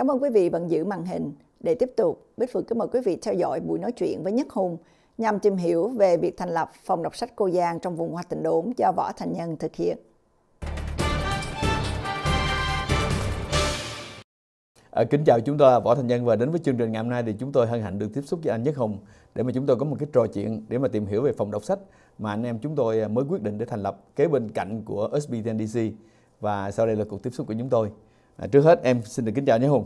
Cảm ơn quý vị vẫn giữ màn hình. Để tiếp tục, Bích Phượng kính mời quý vị theo dõi buổi nói chuyện với Nhất Hùng nhằm tìm hiểu về việc thành lập phòng đọc sách Cô Giang trong vùng Hoa Tịnh Đốn do Võ Thành Nhân thực hiện. À, kính chào chúng tôi Võ Thành Nhân và đến với chương trình ngày hôm nay thì chúng tôi hân hạnh được tiếp xúc với anh Nhất Hùng để mà chúng tôi có một cái trò chuyện để mà tìm hiểu về phòng đọc sách mà anh em chúng tôi mới quyết định để thành lập kế bên cạnh của SBTNDC và sau đây là cuộc tiếp xúc của chúng tôi. À, trước hết em xin được kính chào nhé Hùng.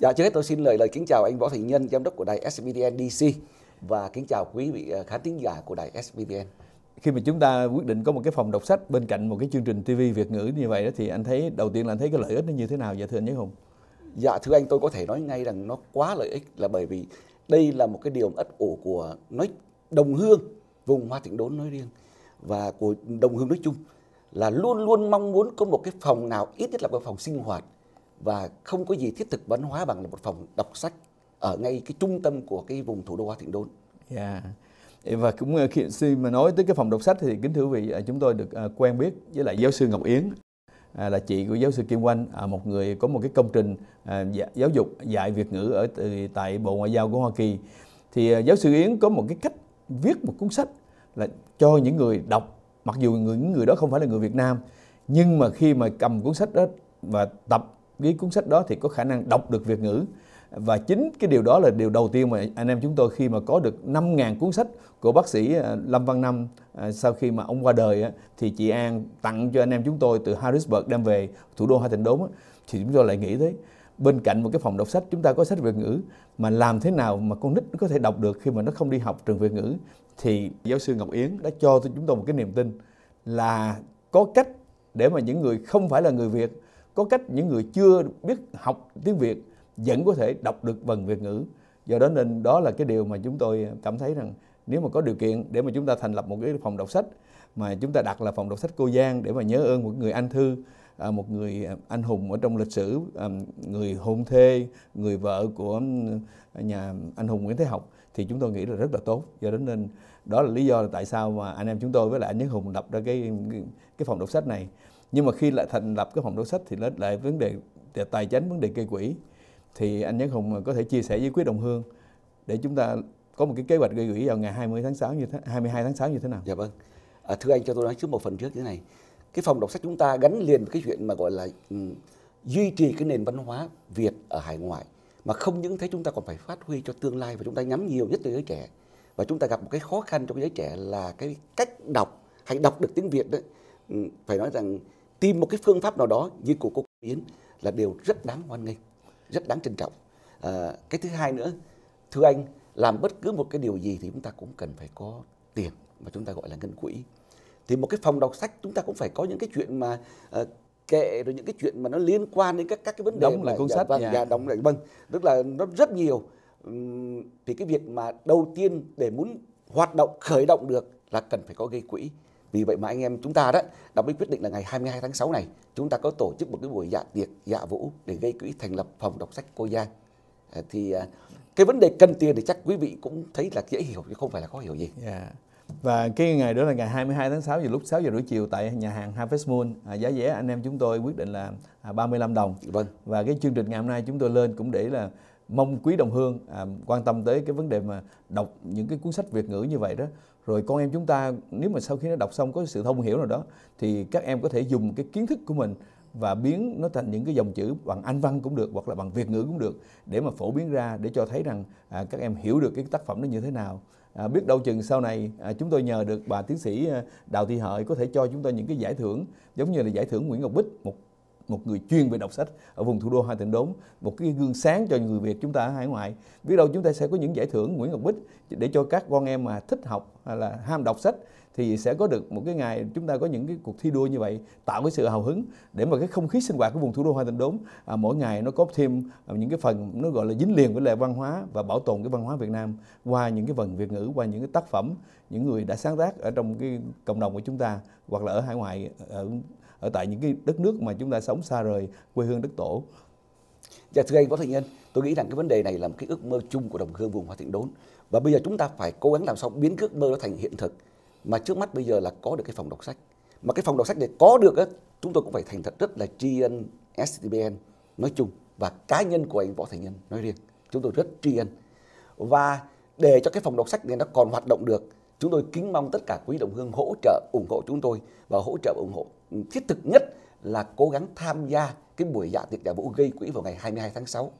Dạ, trước hết tôi xin lời lời kính chào anh Võ Thành Nhân, giám đốc của đài SBTN DC và kính chào quý vị à, khán thính giả của đài SBTN. Khi mà chúng ta quyết định có một cái phòng đọc sách bên cạnh một cái chương trình TV Việt ngữ như vậy đó thì anh thấy đầu tiên là anh thấy cái lợi ích nó như thế nào vậy dạ, thưa anh Nhất Hùng? Dạ thưa anh tôi có thể nói ngay rằng nó quá lợi ích là bởi vì đây là một cái điều ất ổ của nói đồng hương vùng Hoa Thịnh Đốn nói riêng và của đồng hương nói chung là luôn luôn mong muốn có một cái phòng nào ít nhất là một phòng sinh hoạt và không có gì thiết thực văn hóa bằng là một phòng đọc sách ở ngay cái trung tâm của cái vùng thủ đô Hoa Thịnh Đôn. Yeah. Dạ. Và cũng ờ, khi mà nói tới cái phòng đọc sách thì kính thưa quý vị ờ, chúng tôi được ờ, quen biết với lại giáo sư Ngọc Yến à, là chị của giáo sư Kim Oanh, à, một người có một cái công trình à, dạ, giáo dục dạy Việt ngữ ở tại Bộ Ngoại giao của Hoa Kỳ. Thì giáo sư Yến có một cái cách viết một cuốn sách là cho những người đọc mặc dù người, những người đó không phải là người Việt Nam nhưng mà khi mà cầm cuốn sách đó và tập cái cuốn sách đó thì có khả năng đọc được Việt ngữ và chính cái điều đó là điều đầu tiên mà anh em chúng tôi khi mà có được 5.000 cuốn sách của bác sĩ à, Lâm Văn Năm à, sau khi mà ông qua đời thì chị An tặng cho anh em chúng tôi từ Harrisburg đem về thủ đô Hai Tịnh Đốn thì chúng tôi lại nghĩ tới bên cạnh một cái phòng đọc sách chúng ta có sách Việt ngữ mà làm thế nào mà con nít có thể đọc được khi mà nó không đi học trường Việt ngữ thì giáo sư Ngọc Yến đã cho chúng tôi một cái niềm tin là có cách để mà những người không phải là người Việt, có cách những người chưa biết học tiếng Việt vẫn có thể đọc được vần Việt ngữ. Do đó nên đó là cái điều mà chúng tôi cảm thấy rằng nếu mà có điều kiện để mà chúng ta thành lập một cái phòng đọc sách mà chúng ta đặt là phòng đọc sách cô Giang để mà nhớ ơn một người anh thư à, một người à, anh hùng ở trong lịch sử à, người hôn thê người vợ của nhà anh hùng Nguyễn Thế Học thì chúng tôi nghĩ là rất là tốt do đó nên đó là lý do là tại sao mà anh em chúng tôi với lại anh Nhất Hùng lập ra cái cái phòng đọc sách này nhưng mà khi lại thành lập cái phòng đọc sách thì nó lại vấn đề tài chính vấn đề gây quỹ thì anh Nhất Hùng có thể chia sẻ với Quý Đồng Hương để chúng ta có một cái kế hoạch gây quỹ vào ngày 20 tháng 6 như thế 22 tháng 6 như thế nào? Dạ vâng. À, thưa anh cho tôi nói trước một phần trước như thế này. Cái phòng đọc sách chúng ta gắn liền với cái chuyện mà gọi là um, duy trì cái nền văn hóa Việt ở hải ngoại mà không những thế chúng ta còn phải phát huy cho tương lai và chúng ta nhắm nhiều nhất tới giới trẻ và chúng ta gặp một cái khó khăn trong giới trẻ là cái cách đọc hay đọc được tiếng Việt đấy ừ, phải nói rằng tìm một cái phương pháp nào đó như của cô Yến là đều rất đáng hoan nghênh rất đáng trân trọng à, cái thứ hai nữa thưa anh làm bất cứ một cái điều gì thì chúng ta cũng cần phải có tiền mà chúng ta gọi là ngân quỹ thì một cái phòng đọc sách chúng ta cũng phải có những cái chuyện mà uh, kệ rồi những cái chuyện mà nó liên quan đến các các cái vấn đề đóng lại cuốn dạ, sách và, nhà. và đóng lại vâng tức là nó rất nhiều thì cái việc mà đầu tiên để muốn hoạt động khởi động được là cần phải có gây quỹ vì vậy mà anh em chúng ta đó đã mới quyết định là ngày 22 tháng 6 này chúng ta có tổ chức một cái buổi dạ tiệc dạ vũ để gây quỹ thành lập phòng đọc sách cô giang à, thì à, cái vấn đề cần tiền thì chắc quý vị cũng thấy là dễ hiểu chứ không phải là khó hiểu gì yeah. Dạ. Và cái ngày đó là ngày 22 tháng 6 giờ lúc 6 giờ rưỡi chiều tại nhà hàng Harvest Moon à, giá vé anh em chúng tôi quyết định là 35 à, đồng. Vâng. Và cái chương trình ngày hôm nay chúng tôi lên cũng để là mong quý đồng hương à, quan tâm tới cái vấn đề mà đọc những cái cuốn sách Việt ngữ như vậy đó rồi con em chúng ta nếu mà sau khi nó đọc xong có sự thông hiểu nào đó thì các em có thể dùng cái kiến thức của mình và biến nó thành những cái dòng chữ bằng Anh văn cũng được hoặc là bằng Việt ngữ cũng được để mà phổ biến ra để cho thấy rằng à, các em hiểu được cái tác phẩm nó như thế nào à, biết đâu chừng sau này à, chúng tôi nhờ được bà tiến sĩ à, Đào Thị Hợi có thể cho chúng tôi những cái giải thưởng giống như là giải thưởng Nguyễn Ngọc Bích một một người chuyên về đọc sách ở vùng thủ đô Hai Tỉnh Đốn, một cái gương sáng cho người Việt chúng ta ở hải ngoại. Biết đâu chúng ta sẽ có những giải thưởng Nguyễn Ngọc Bích để cho các con em mà thích học hay là ham đọc sách thì sẽ có được một cái ngày chúng ta có những cái cuộc thi đua như vậy tạo cái sự hào hứng để mà cái không khí sinh hoạt của vùng thủ đô Hoa Thành Đốn à, mỗi ngày nó có thêm à, những cái phần nó gọi là dính liền với lại văn hóa và bảo tồn cái văn hóa Việt Nam qua những cái vần Việt ngữ qua những cái tác phẩm những người đã sáng tác ở trong cái cộng đồng của chúng ta hoặc là ở hải ngoại ở ở tại những cái đất nước mà chúng ta sống xa rời quê hương đất tổ Dạ thưa anh Võ Thành Nhân, tôi nghĩ rằng cái vấn đề này là một cái ước mơ chung của đồng hương vùng hòa Thịnh Đốn và bây giờ chúng ta phải cố gắng làm sao biến cái ước mơ đó thành hiện thực. Mà trước mắt bây giờ là có được cái phòng đọc sách. Mà cái phòng đọc sách để có được á, chúng tôi cũng phải thành thật rất là tri ân STBN nói chung và cá nhân của anh Võ Thành Nhân nói riêng. Chúng tôi rất tri ân. Và để cho cái phòng đọc sách này nó còn hoạt động được, chúng tôi kính mong tất cả quý đồng hương hỗ trợ ủng hộ chúng tôi và hỗ trợ ủng hộ thiết thực nhất là cố gắng tham gia cái buổi dạ tiệc dạ vũ gây quỹ vào ngày 22 tháng 6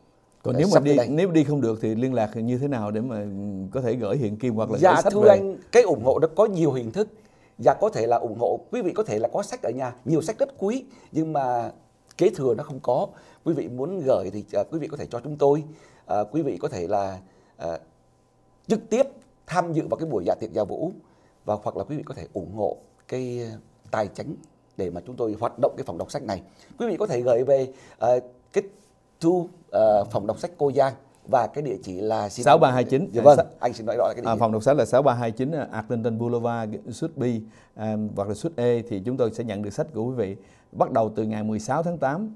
còn nếu mà đi đây. nếu đi không được thì liên lạc như thế nào để mà có thể gửi hiện kim hoặc là dạ, gửi sách thưa về? anh cái ủng hộ nó có nhiều hình thức và dạ, có thể là ủng hộ quý vị có thể là có sách ở nhà nhiều sách rất quý nhưng mà kế thừa nó không có quý vị muốn gửi thì uh, quý vị có thể cho chúng tôi uh, quý vị có thể là uh, trực tiếp tham dự vào cái buổi dạ tiệc dạ vũ và hoặc là quý vị có thể ủng hộ cái tài chính để mà chúng tôi hoạt động cái phòng đọc sách này quý vị có thể gửi về uh, cái thu uh, phòng đọc sách cô giang và cái địa chỉ là 6329 dạ, vâng dạ. anh xin nói rõ là cái địa à, chỉ. À, phòng đọc sách là 6329 ờ, Atlantan Boulevard suite B à, hoặc là suite E thì chúng tôi sẽ nhận được sách của quý vị bắt đầu từ ngày 16 tháng 8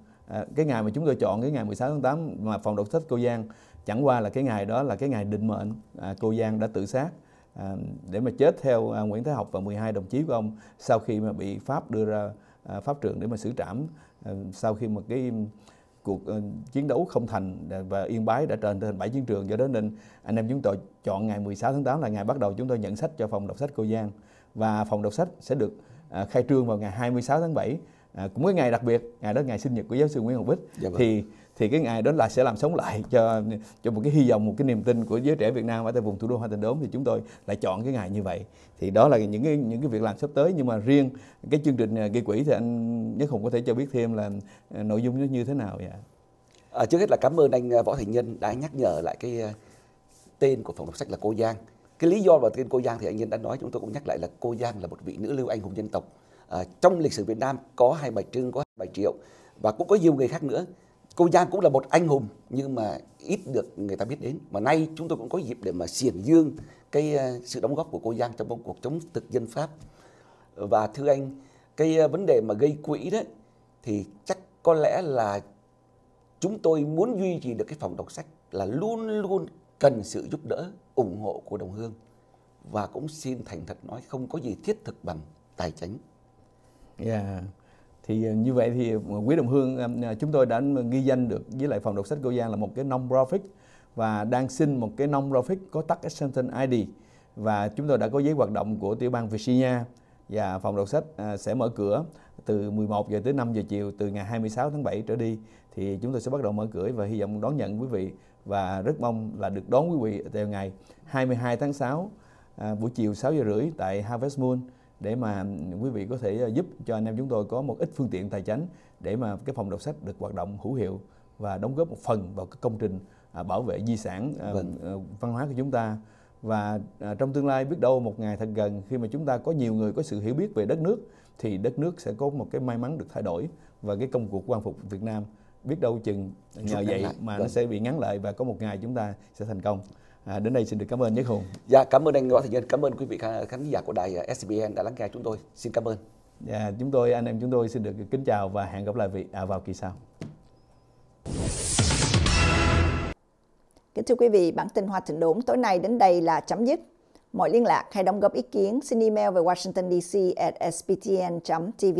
cái ngày mà chúng tôi chọn cái ngày 16 tháng 8 mà phòng đọc sách cô Giang chẳng qua là cái ngày đó là cái ngày định mệnh cô Giang đã tự sát à, để mà chết theo à, Nguyễn Thái Học và 12 đồng chí của ông sau khi mà bị Pháp đưa ra à, pháp trường để mà xử trảm à, sau khi mà cái cuộc ờ, chiến đấu không thành à, và Yên Bái đã trở thành bảy chiến trường do đó nên anh em chúng tôi chọn ngày 16 tháng 8 là ngày bắt đầu chúng tôi nhận sách cho phòng đọc sách Cô Giang và phòng đọc sách sẽ được à, khai trương vào ngày 26 tháng 7 à, cũng cái ngày đặc biệt ngày đó ngày sinh nhật của giáo sư Nguyễn Hồng Bích dạ vâng. thì thì cái ngày đó là sẽ làm sống lại cho cho một cái hy vọng một cái niềm tin của giới trẻ Việt Nam ở tại vùng thủ đô Hoa Thành Đốn thì chúng tôi lại chọn cái ngày như vậy thì đó là những cái những cái việc làm sắp tới nhưng mà riêng cái chương trình à, gây quỹ thì anh Nhất Hùng có thể cho biết thêm là à, nội dung nó như thế nào vậy? À, trước hết là cảm ơn anh à, Võ Thành Nhân đã nhắc nhở lại cái tên của phòng đọc sách là Cô Giang. Cái lý do và tên Cô Giang thì anh Nhân đã nói chúng tôi cũng nhắc lại là Cô Giang là một vị nữ lưu anh hùng dân tộc. À, trong lịch sử Việt Nam có hai bài Trưng, có hai bài Triệu và cũng có nhiều người khác nữa cô giang cũng là một anh hùng nhưng mà ít được người ta biết đến mà nay chúng tôi cũng có dịp để mà xiển dương cái ờ, sự đóng góp của cô giang trong công cuộc chống thực dân pháp và thưa anh cái ờ, vấn đề mà gây quỹ đấy thì chắc có lẽ là chúng tôi muốn duy trì được cái phòng đọc sách là luôn luôn cần sự giúp đỡ ủng hộ của đồng hương và cũng xin thành thật nói không có gì thiết thực bằng tài chính. Yeah. Dạ thì ờ, như vậy thì ờ, quý đồng hương ờ, chúng tôi đã ghi danh được với lại phòng đọc sách cô giang là một cái non profit và đang xin một cái non profit có tắt Exemption ID và chúng tôi đã có giấy hoạt động của tiểu bang Virginia và phòng đọc sách sẽ mở cửa từ 11 giờ tới 5 giờ chiều từ ngày 26 tháng 7 trở đi thì chúng tôi sẽ bắt đầu mở cửa và hy vọng đón nhận quý vị và rất mong là được đón quý vị vào ngày 22 tháng 6 buổi chiều 6 giờ rưỡi tại Harvest Moon để mà quý vị có thể ờ, giúp cho anh em chúng tôi có một ít phương tiện tài chính để mà cái phòng đọc sách được hoạt động hữu hiệu và đóng góp một phần vào cái công trình à, bảo vệ di sản ờ, vâng. Ờ, văn hóa của chúng ta và à, trong tương lai biết đâu một ngày thật gần khi mà chúng ta có nhiều người có sự hiểu biết về đất nước thì đất nước sẽ có một cái may mắn được thay đổi và cái công cuộc quan phục Việt Nam biết đâu chừng nhờ vậy mà vâng. nó sẽ bị ngắn lại và có một ngày chúng ta sẽ thành công À, đến đây xin được cảm ơn Nhất Hùng. Dạ, cảm ơn anh Võ Thành Nhân, cảm ơn quý vị khán giả của đài à, SBN đã lắng nghe chúng tôi. Xin cảm ơn. Dạ, chúng tôi anh em chúng tôi xin được kính chào và hẹn gặp lại vị à, vào kỳ sau. Kính thưa quý vị, bản tin Hoa Thịnh Đốn tối nay đến đây là chấm dứt. Mọi liên lạc hay đóng góp ý kiến xin email về Washington DC at sbtn.tv.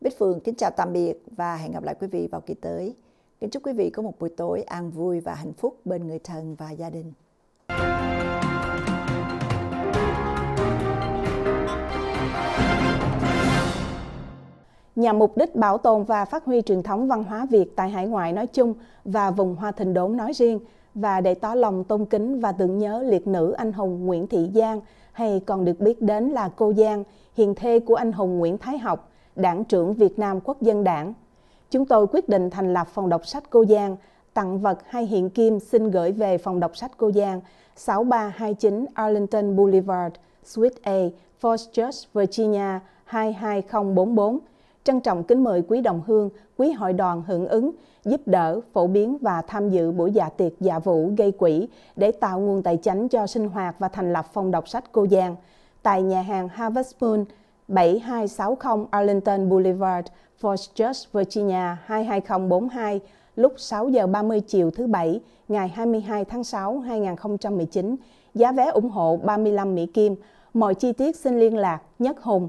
Bích Phương kính chào tạm biệt và hẹn gặp lại quý vị vào kỳ tới. Kính chúc quý vị có một buổi tối an vui và hạnh phúc bên người thân và gia đình. nhằm mục đích bảo tồn và phát huy truyền thống văn hóa Việt tại hải ngoại nói chung và vùng Hoa Thịnh Đốn nói riêng và để tỏ lòng tôn kính và tưởng nhớ liệt nữ anh hùng Nguyễn Thị Giang hay còn được biết đến là cô Giang, hiền thê của anh hùng Nguyễn Thái Học, đảng trưởng Việt Nam Quốc dân đảng. Chúng tôi quyết định thành lập phòng đọc sách cô Giang, tặng vật hay hiện kim xin gửi về phòng đọc sách cô Giang, 6329 Arlington Boulevard, Suite A, Fort Church, Virginia 22044 trân trọng kính mời quý đồng hương, quý hội đoàn hưởng ứng, giúp đỡ, phổ biến và tham dự buổi dạ tiệc dạ vũ gây quỹ để tạo nguồn tài chánh cho sinh hoạt và thành lập phòng đọc sách Cô Giang tại nhà hàng Harvest Moon 7260 Arlington Boulevard, Fort Church, Virginia 22042 lúc 6 giờ 30 chiều thứ Bảy, ngày 22 tháng 6, 2019. Giá vé ủng hộ 35 Mỹ Kim. Mọi chi tiết xin liên lạc Nhất Hùng